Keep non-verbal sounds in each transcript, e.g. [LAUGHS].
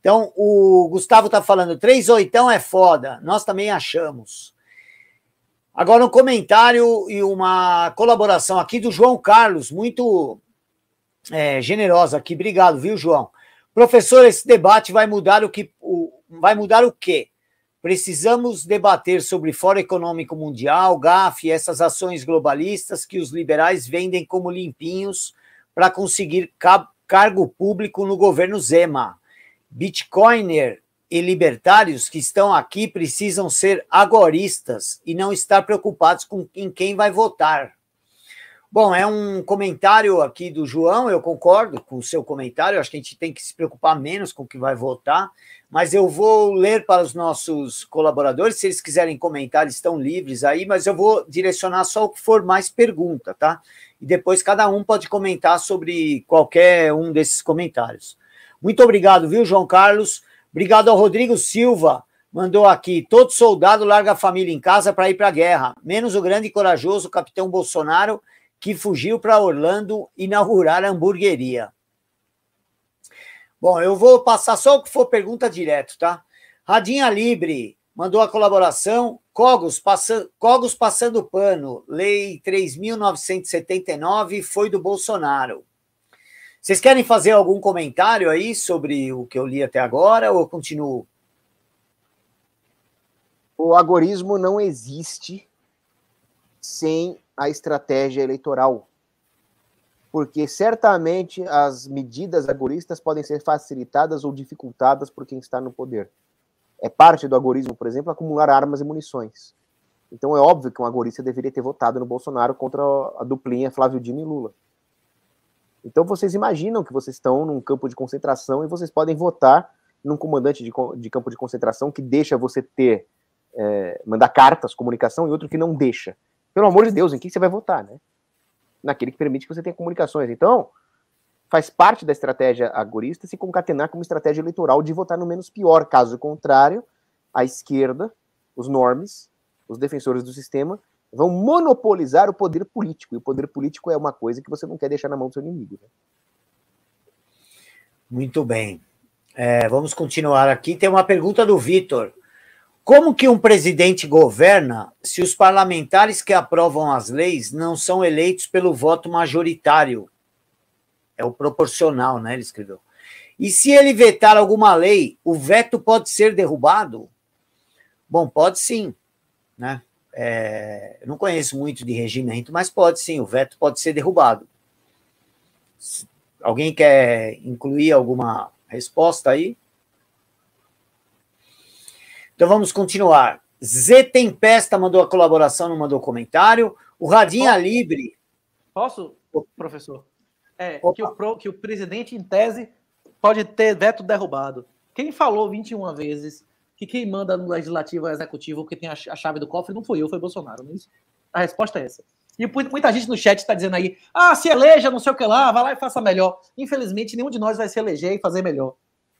Então, o Gustavo está falando, três oitão é foda, nós também achamos. Agora, um comentário e uma colaboração aqui do João Carlos, muito é, generosa aqui. Obrigado, viu, João? Professor, esse debate vai mudar o que o, vai mudar o quê? Precisamos debater sobre Fórum Econômico Mundial, GAF, essas ações globalistas que os liberais vendem como limpinhos para conseguir cargo público no governo Zema. Bitcoiner e libertários que estão aqui precisam ser agoristas e não estar preocupados com em quem vai votar. Bom, é um comentário aqui do João, eu concordo com o seu comentário, acho que a gente tem que se preocupar menos com o que vai votar, mas eu vou ler para os nossos colaboradores, se eles quiserem comentar, estão livres aí, mas eu vou direcionar só o que for mais pergunta, tá? E depois cada um pode comentar sobre qualquer um desses comentários. Muito obrigado, viu, João Carlos? Obrigado ao Rodrigo Silva, mandou aqui. Todo soldado larga a família em casa para ir para a guerra, menos o grande e corajoso capitão Bolsonaro, que fugiu para Orlando inaugurar a hamburgueria. Bom, eu vou passar só o que for pergunta direto, tá? Radinha Libre mandou a colaboração. Cogos, passa, Cogos passando pano, lei 3.979 foi do Bolsonaro. Vocês querem fazer algum comentário aí sobre o que eu li até agora ou eu continuo? O agorismo não existe sem a estratégia eleitoral. Porque certamente as medidas agoristas podem ser facilitadas ou dificultadas por quem está no poder. É parte do agorismo, por exemplo, acumular armas e munições. Então é óbvio que um agorista deveria ter votado no Bolsonaro contra a duplinha Flávio Dino e Lula então vocês imaginam que vocês estão num campo de concentração e vocês podem votar num comandante de, de campo de concentração que deixa você ter, é, mandar cartas, comunicação, e outro que não deixa. Pelo amor de Deus, em quem você vai votar, né? Naquele que permite que você tenha comunicações. Então, faz parte da estratégia agorista se concatenar como estratégia eleitoral de votar no menos pior. Caso contrário, a esquerda, os normes, os defensores do sistema, vão monopolizar o poder político. E o poder político é uma coisa que você não quer deixar na mão do seu inimigo. Né? Muito bem. É, vamos continuar aqui. Tem uma pergunta do Vitor. Como que um presidente governa se os parlamentares que aprovam as leis não são eleitos pelo voto majoritário? É o proporcional, né? Ele escreveu. E se ele vetar alguma lei, o veto pode ser derrubado? Bom, pode sim, né? É, não conheço muito de regimento, mas pode sim, o veto pode ser derrubado. Se alguém quer incluir alguma resposta aí? Então vamos continuar. Z Tempesta mandou a colaboração, não mandou comentário. O Radinha Posso? Libre. Posso, professor? É, que o, que o presidente, em tese, pode ter veto derrubado. Quem falou 21 vezes que quem manda no legislativo e executivo, porque tem a chave do cofre, não foi eu, foi Bolsonaro. Não é isso? A resposta é essa. E muita gente no chat está dizendo aí, ah, se eleja, não sei o que lá, vai lá e faça melhor. Infelizmente, nenhum de nós vai se eleger e fazer melhor.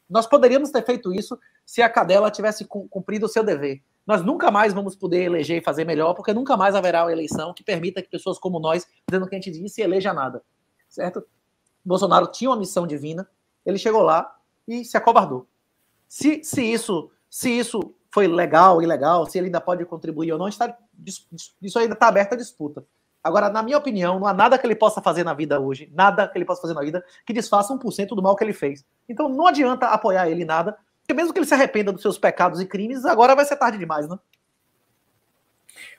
Nós poderíamos ter feito isso se a cadela tivesse cumprido o seu dever. Nós nunca mais vamos poder eleger e fazer melhor, porque nunca mais haverá uma eleição que permita que pessoas como nós, dizendo o que a gente disse, eleja nada. Certo? Bolsonaro tinha uma missão divina, ele chegou lá e se acobardou. Se, se isso se isso foi legal, ilegal, se ele ainda pode contribuir ou não, está, isso ainda está aberto à disputa. Agora, na minha opinião, não há nada que ele possa fazer na vida hoje, nada que ele possa fazer na vida que desfaça 1% do mal que ele fez. Então não adianta apoiar ele em nada, porque mesmo que ele se arrependa dos seus pecados e crimes, agora vai ser tarde demais, né?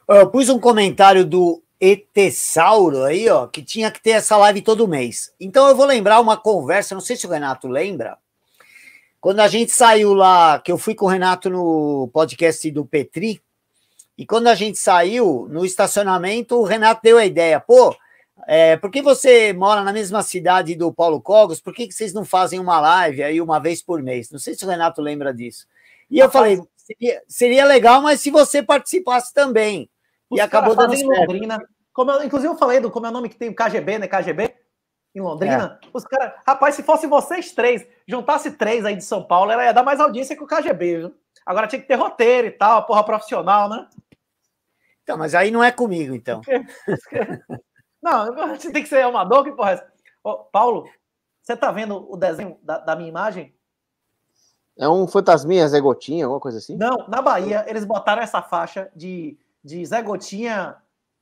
Eu pus um comentário do Etesauro aí, ó, que tinha que ter essa live todo mês. Então eu vou lembrar uma conversa, não sei se o Renato lembra, quando a gente saiu lá, que eu fui com o Renato no podcast do Petri, e quando a gente saiu no estacionamento, o Renato deu a ideia, pô, é, por que você mora na mesma cidade do Paulo Cogos? Por que, que vocês não fazem uma live aí uma vez por mês? Não sei se o Renato lembra disso. E Rapaz, eu falei, seria, seria, legal, mas se você participasse também. E acabou dando certo. Como eu, inclusive eu falei do como é o nome que tem o KGB, né? KGB em Londrina, é. os caras. Rapaz, se fosse vocês três, juntasse três aí de São Paulo, ela ia dar mais audiência que o KGB, viu? Agora tinha que ter roteiro e tal, porra profissional, né? Então, mas aí não é comigo, então. [LAUGHS] não, tem que ser amador, que porra é essa? Ô, Paulo, você tá vendo o desenho da, da minha imagem? É um fantasminha, Zé Gotinha, alguma coisa assim? Não, na Bahia eles botaram essa faixa de, de Zé Gotinha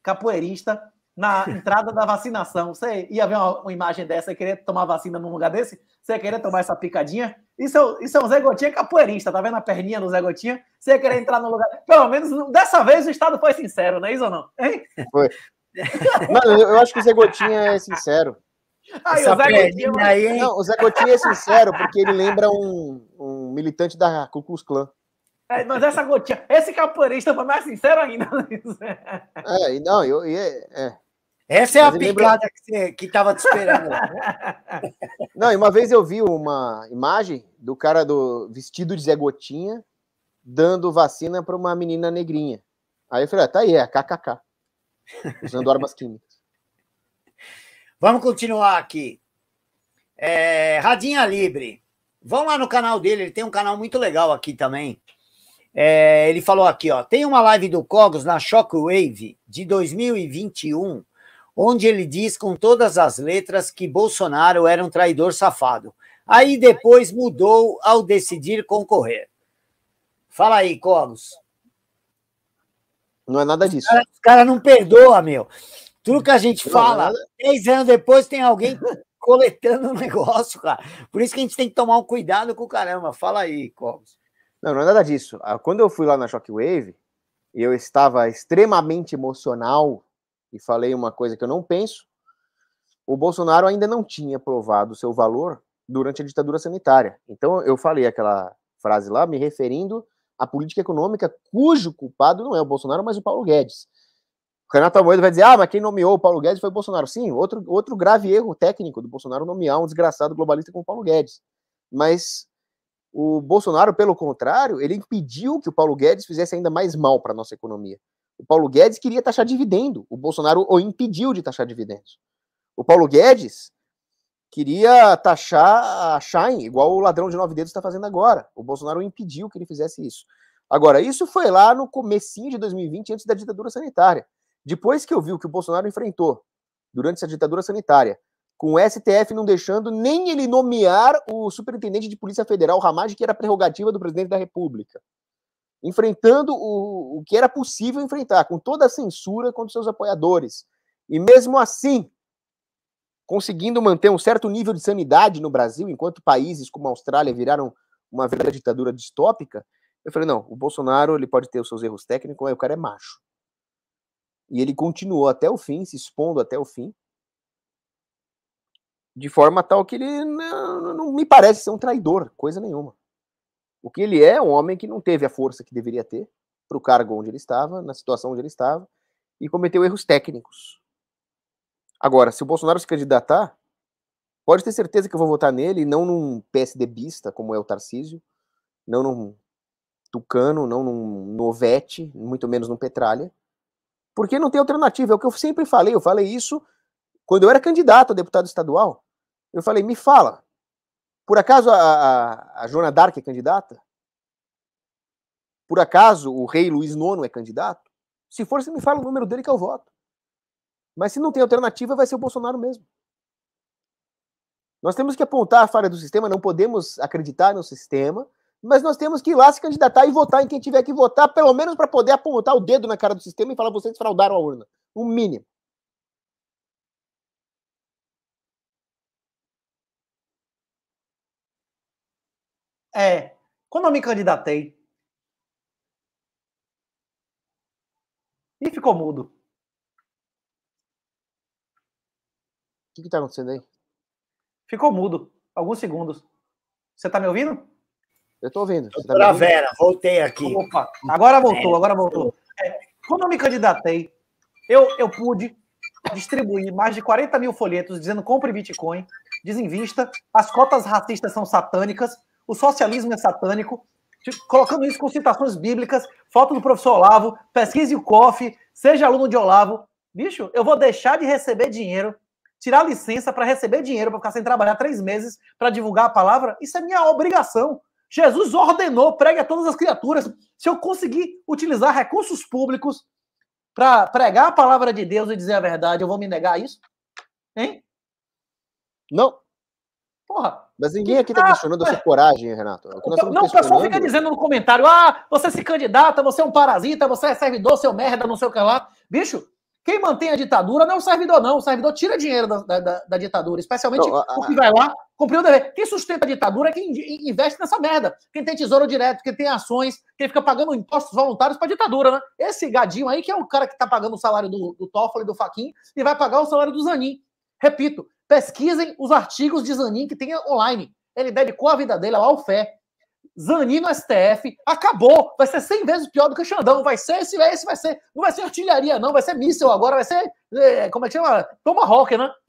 capoeirista na entrada da vacinação. Você ia ver uma, uma imagem dessa e querer tomar vacina num lugar desse? Você ia querer tomar essa picadinha? Isso é, isso é um Zé Gotinha capoeirista, tá vendo a perninha do Zé Gotinha? Você ia querer entrar no lugar. Pelo menos dessa vez o Estado foi sincero, não é isso ou não? Hein? Foi. Mano, eu acho que o Zé Gotinha é sincero. Essa o Zé Gotinha, aí, Não, o Zé Gotinha é sincero porque ele lembra um, um militante da Ku Klux Klan. É, mas essa gotinha, esse capoeirista foi mais sincero ainda. Né? é, não, eu, é, é. Essa é Mas a picada lembro... que estava te esperando. [LAUGHS] Não, e uma vez eu vi uma imagem do cara do vestido de Zé Gotinha dando vacina para uma menina negrinha. Aí eu falei, ah, tá aí, é KKK. Usando armas químicas. Vamos continuar aqui. É, Radinha Libre. Vão lá no canal dele, ele tem um canal muito legal aqui também. É, ele falou aqui, ó, tem uma live do Cogos na Shockwave de 2021 onde ele diz com todas as letras que Bolsonaro era um traidor safado. Aí depois mudou ao decidir concorrer. Fala aí, Colos. Não é nada disso. Os caras cara não perdoa, meu. Tudo que a gente fala, três anos depois tem alguém [LAUGHS] coletando o um negócio, cara. Por isso que a gente tem que tomar um cuidado com o caramba. Fala aí, Colos. Não, não é nada disso. Ah, quando eu fui lá na Shockwave, eu estava extremamente emocional e falei uma coisa que eu não penso, o Bolsonaro ainda não tinha provado o seu valor durante a ditadura sanitária. Então eu falei aquela frase lá me referindo à política econômica cujo culpado não é o Bolsonaro, mas o Paulo Guedes. O Renato Amoedo vai dizer: "Ah, mas quem nomeou o Paulo Guedes foi o Bolsonaro". Sim, outro outro grave erro técnico do Bolsonaro nomear um desgraçado globalista como o Paulo Guedes. Mas o Bolsonaro, pelo contrário, ele impediu que o Paulo Guedes fizesse ainda mais mal para a nossa economia. O Paulo Guedes queria taxar dividendo. O Bolsonaro o impediu de taxar dividendos. O Paulo Guedes queria taxar a Shine, igual o ladrão de nove dedos está fazendo agora. O Bolsonaro impediu que ele fizesse isso. Agora, isso foi lá no comecinho de 2020, antes da ditadura sanitária. Depois que eu vi o que o Bolsonaro enfrentou durante essa ditadura sanitária, com o STF não deixando nem ele nomear o superintendente de Polícia Federal, Ramage, que era prerrogativa do presidente da República enfrentando o, o que era possível enfrentar, com toda a censura contra seus apoiadores. E mesmo assim, conseguindo manter um certo nível de sanidade no Brasil, enquanto países como a Austrália viraram uma verdadeira ditadura distópica, eu falei, não, o Bolsonaro ele pode ter os seus erros técnicos, mas o cara é macho. E ele continuou até o fim, se expondo até o fim, de forma tal que ele não, não me parece ser um traidor, coisa nenhuma. O que ele é um homem que não teve a força que deveria ter para o cargo onde ele estava, na situação onde ele estava, e cometeu erros técnicos. Agora, se o Bolsonaro se candidatar, pode ter certeza que eu vou votar nele, não num PSDBista, como é o Tarcísio, não num Tucano, não num Novete, muito menos num Petralha, porque não tem alternativa. É o que eu sempre falei, eu falei isso quando eu era candidato a deputado estadual. Eu falei, me fala, por acaso a, a, a Joana é candidata? Por acaso o rei Luiz IX é candidato? Se for, você me fala o número dele que eu voto. Mas se não tem alternativa, vai ser o Bolsonaro mesmo. Nós temos que apontar a falha do sistema, não podemos acreditar no sistema, mas nós temos que ir lá se candidatar e votar em quem tiver que votar, pelo menos para poder apontar o dedo na cara do sistema e falar vocês fraudaram a urna. O mínimo. é quando eu me candidatei. E ficou mudo. O que está acontecendo aí? Ficou mudo. Alguns segundos. Você está me ouvindo? Eu estou ouvindo. Você tá ouvindo? Vera, voltei aqui. Opa, agora voltou, agora voltou. É, quando eu me candidatei, eu, eu pude distribuir mais de 40 mil folhetos dizendo compre Bitcoin, desinvista, as cotas racistas são satânicas, o socialismo é satânico, colocando isso com citações bíblicas, foto do professor Olavo, pesquise o COF, seja aluno de Olavo. Bicho, eu vou deixar de receber dinheiro, tirar licença para receber dinheiro, para ficar sem trabalhar três meses para divulgar a palavra. Isso é minha obrigação. Jesus ordenou, pregue a todas as criaturas. Se eu conseguir utilizar recursos públicos para pregar a palavra de Deus e dizer a verdade, eu vou me negar a isso? Hein? Não. Porra. Mas ninguém aqui está tá questionando a sua coragem, Renato. O não, o pessoal fica dizendo no comentário: ah, você se candidata, você é um parasita, você é servidor, seu merda, não sei o que lá. Bicho, quem mantém a ditadura não é o servidor, não. O servidor tira dinheiro da, da, da ditadura, especialmente não, a, o que vai lá cumprir o dever. Quem sustenta a ditadura é quem investe nessa merda. Quem tem tesouro direto, quem tem ações, quem fica pagando impostos voluntários para a ditadura, né? Esse gadinho aí que é o cara que está pagando o salário do, do Toffoli, do Faquin e vai pagar o salário do Zanin. Repito, Pesquisem os artigos de Zanin que tem online. Ele dedicou a vida dele ao fé. Zanin no STF acabou. Vai ser 100 vezes pior do que o Xandão. Vai ser esse, vai, esse vai ser. Não vai ser artilharia, não. Vai ser míssil agora. Vai ser. É, como é que chama? Tomahawk, rock, né?